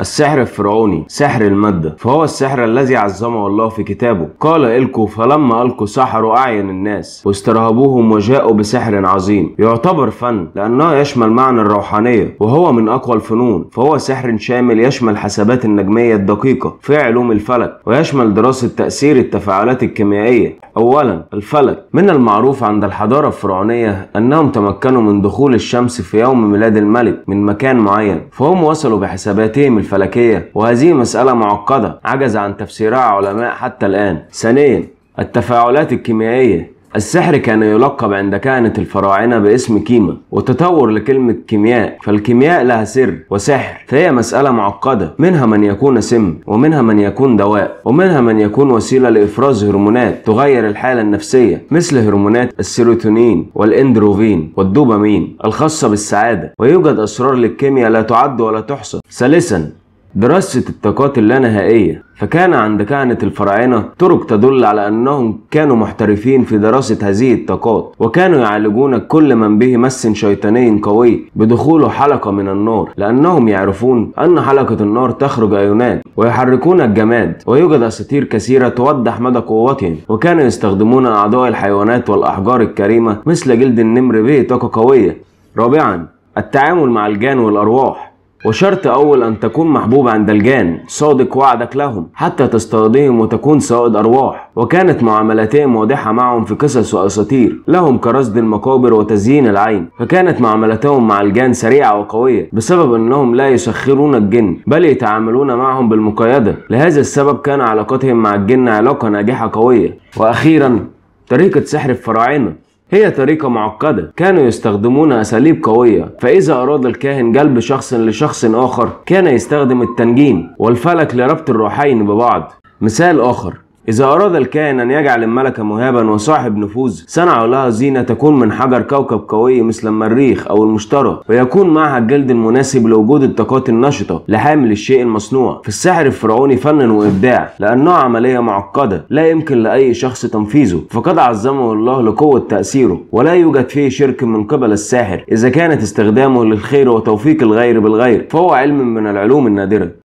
السحر الفرعوني سحر المادة فهو السحر الذي عزمه الله في كتابه قال إلكو فلما ألقوا سحروا أعين الناس واسترهبوهم وجاءوا بسحر عظيم يعتبر فن لأنه يشمل معنى الروحانية وهو من أقوى الفنون فهو سحر شامل يشمل حسابات النجمية الدقيقة في علوم الفلك ويشمل دراسة تأثير التفاعلات الكيميائية أولا الفلك من المعروف عند الحضارة الفرعونية أنهم تمكنوا من دخول الشمس في يوم ميلاد الملك من مكان معين فهم وصلوا بحساباتهم الفلكية وهذه مسألة معقدة عجز عن تفسيرها علماء حتى الآن ثانيا التفاعلات الكيميائية السحر كان يلقب عند كهنة الفراعنة باسم كيما وتطور لكلمة كيمياء فالكيمياء لها سر وسحر فهي مسألة معقدة منها من يكون سم ومنها من يكون دواء ومنها من يكون وسيلة لإفراز هرمونات تغير الحالة النفسية مثل هرمونات السيروتونين والإندروفين والدوبامين الخاصة بالسعادة ويوجد أسرار للكيمياء لا تعد ولا تحصى ثالثا دراسة الطاقات اللانهائية فكان عند كهنة الفراعنة طرق تدل على أنهم كانوا محترفين في دراسة هذه الطاقات وكانوا يعالجون كل من به مس شيطاني قوي بدخوله حلقة من النار لأنهم يعرفون أن حلقة النار تخرج أيونات ويحركون الجماد ويوجد أساطير كثيرة توضح مدى قوتهم وكانوا يستخدمون أعضاء الحيوانات والأحجار الكريمة مثل جلد النمر به طاقة قوية رابعا التعامل مع الجان والأرواح وشرط أول أن تكون محبوب عند الجان صادق وعدك لهم حتى تصطادهم وتكون سائد أرواح وكانت معاملتهم واضحة معهم في قصص وأساطير لهم كرصد المقابر وتزيين العين فكانت معاملتهم مع الجان سريعة وقوية بسبب أنهم لا يسخرون الجن بل يتعاملون معهم بالمقايدة لهذا السبب كان علاقتهم مع الجن علاقة ناجحة قوية وأخيرا طريقة سحر الفراعنة هي طريقة معقدة كانوا يستخدمون أساليب قوية فإذا أراد الكاهن جلب شخص لشخص آخر كان يستخدم التنجيم والفلك لربط الروحين ببعض مثال آخر إذا أراد الكائن أن يجعل الملكة مهابا وصاحب نفوذ صنع لها زينة تكون من حجر كوكب قوي مثل المريخ أو المشتري ويكون معها الجلد المناسب لوجود الطاقات النشطة لحامل الشيء المصنوع في السحر الفرعوني فن وإبداع لأنه عملية معقدة لا يمكن لأي شخص تنفيذه فقد عظمه الله لقوة تأثيره ولا يوجد فيه شرك من قبل الساحر إذا كانت استخدامه للخير وتوفيق الغير بالغير فهو علم من العلوم النادرة